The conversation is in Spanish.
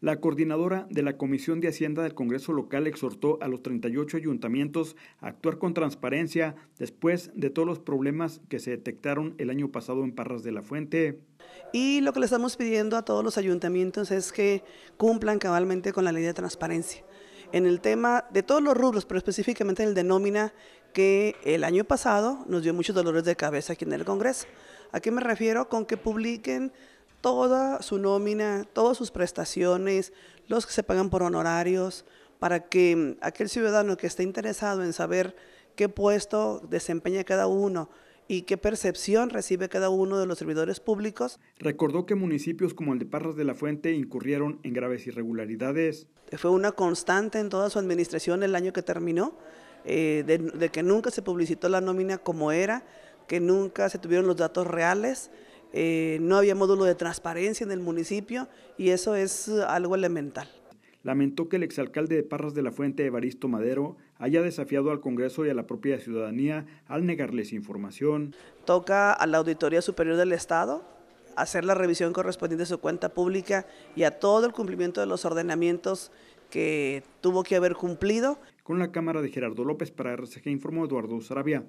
La coordinadora de la Comisión de Hacienda del Congreso Local exhortó a los 38 ayuntamientos a actuar con transparencia después de todos los problemas que se detectaron el año pasado en Parras de la Fuente. Y lo que le estamos pidiendo a todos los ayuntamientos es que cumplan cabalmente con la ley de transparencia. En el tema de todos los rubros, pero específicamente en el de nómina, que el año pasado nos dio muchos dolores de cabeza aquí en el Congreso. ¿A qué me refiero? Con que publiquen toda su nómina, todas sus prestaciones, los que se pagan por honorarios, para que mm, aquel ciudadano que esté interesado en saber qué puesto desempeña cada uno y qué percepción recibe cada uno de los servidores públicos. Recordó que municipios como el de Parras de la Fuente incurrieron en graves irregularidades. Fue una constante en toda su administración el año que terminó, eh, de, de que nunca se publicitó la nómina como era, que nunca se tuvieron los datos reales eh, no había módulo de transparencia en el municipio y eso es algo elemental. Lamentó que el exalcalde de Parras de la Fuente, Evaristo Madero, haya desafiado al Congreso y a la propia ciudadanía al negarles información. Toca a la Auditoría Superior del Estado hacer la revisión correspondiente de su cuenta pública y a todo el cumplimiento de los ordenamientos que tuvo que haber cumplido. Con la cámara de Gerardo López para RCG informó Eduardo Sarabia.